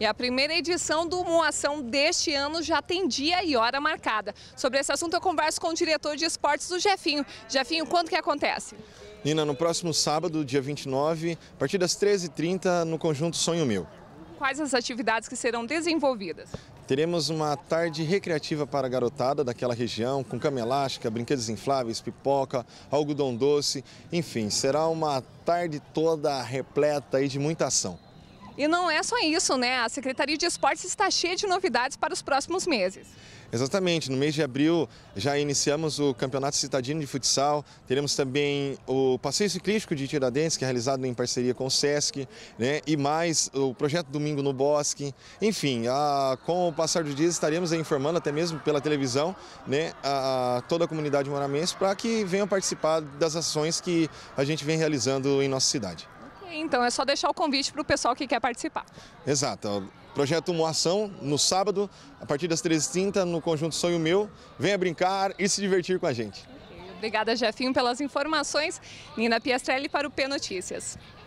E é a primeira edição do Moação deste ano já tem dia e hora marcada. Sobre esse assunto eu converso com o diretor de esportes do Jefinho. Jefinho, quando que acontece? Nina, no próximo sábado, dia 29, a partir das 13h30, no conjunto Sonho Mil. Quais as atividades que serão desenvolvidas? Teremos uma tarde recreativa para a garotada daquela região, com cama elástica, brinquedos infláveis, pipoca, algodão doce, enfim, será uma tarde toda repleta de muita ação. E não é só isso, né? A Secretaria de Esportes está cheia de novidades para os próximos meses. Exatamente, no mês de abril já iniciamos o Campeonato Citadino de Futsal, teremos também o Passeio Ciclístico de Tiradentes, que é realizado em parceria com o Sesc, né? e mais o projeto Domingo no Bosque. Enfim, a, com o passar dos dias estaremos informando, até mesmo pela televisão, né? a, a toda a comunidade moramense para que venham participar das ações que a gente vem realizando em nossa cidade. Então é só deixar o convite para o pessoal que quer participar. Exato. Projeto Moação, no sábado, a partir das 13h30, no Conjunto Sonho Meu. Venha brincar e se divertir com a gente. Obrigada, Jefinho, pelas informações. Nina Piastrelli para o P Notícias.